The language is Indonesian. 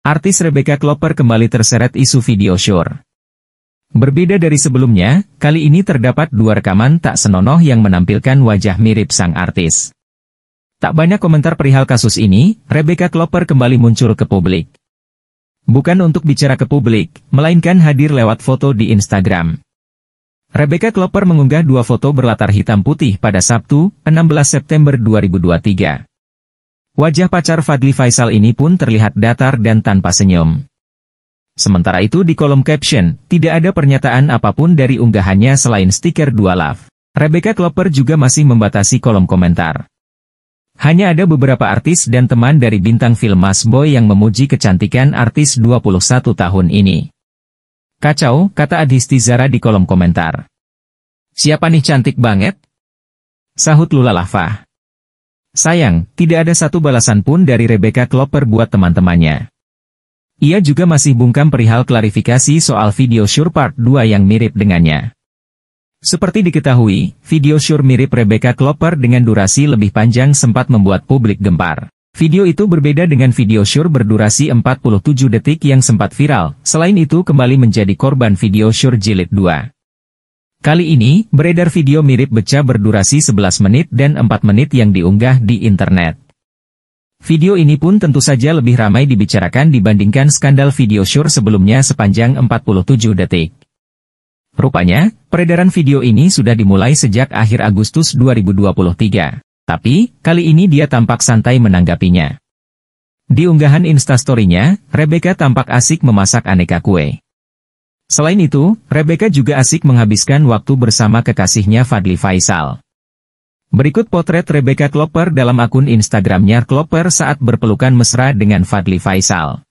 Artis Rebecca Klopper kembali terseret isu video syur. Berbeda dari sebelumnya, kali ini terdapat dua rekaman tak senonoh yang menampilkan wajah mirip sang artis. Tak banyak komentar perihal kasus ini, Rebecca Klopper kembali muncul ke publik. Bukan untuk bicara ke publik, melainkan hadir lewat foto di Instagram. Rebecca Klopper mengunggah dua foto berlatar hitam putih pada Sabtu, 16 September 2023. Wajah pacar Fadli Faisal ini pun terlihat datar dan tanpa senyum. Sementara itu di kolom caption, tidak ada pernyataan apapun dari unggahannya selain stiker dua love. Rebecca Klopper juga masih membatasi kolom komentar. Hanya ada beberapa artis dan teman dari bintang film Mas Boy yang memuji kecantikan artis 21 tahun ini. Kacau, kata Adisti Zara di kolom komentar. Siapa nih cantik banget? Sahut Lula Lafah. Sayang, tidak ada satu balasan pun dari Rebecca Klopper buat teman-temannya. Ia juga masih bungkam perihal klarifikasi soal video Sure Part 2 yang mirip dengannya. Seperti diketahui, video Sure mirip Rebecca Klopper dengan durasi lebih panjang sempat membuat publik gempar. Video itu berbeda dengan video Sure berdurasi 47 detik yang sempat viral, selain itu kembali menjadi korban video Sure Jilid 2. Kali ini, beredar video mirip beca berdurasi 11 menit dan 4 menit yang diunggah di internet. Video ini pun tentu saja lebih ramai dibicarakan dibandingkan skandal video syur sebelumnya sepanjang 47 detik. Rupanya, peredaran video ini sudah dimulai sejak akhir Agustus 2023. Tapi, kali ini dia tampak santai menanggapinya. Di unggahan instastorynya, Rebecca tampak asik memasak aneka kue. Selain itu, Rebecca juga asik menghabiskan waktu bersama kekasihnya Fadli Faisal. Berikut potret Rebecca Klopper dalam akun Instagramnya Klopper saat berpelukan mesra dengan Fadli Faisal.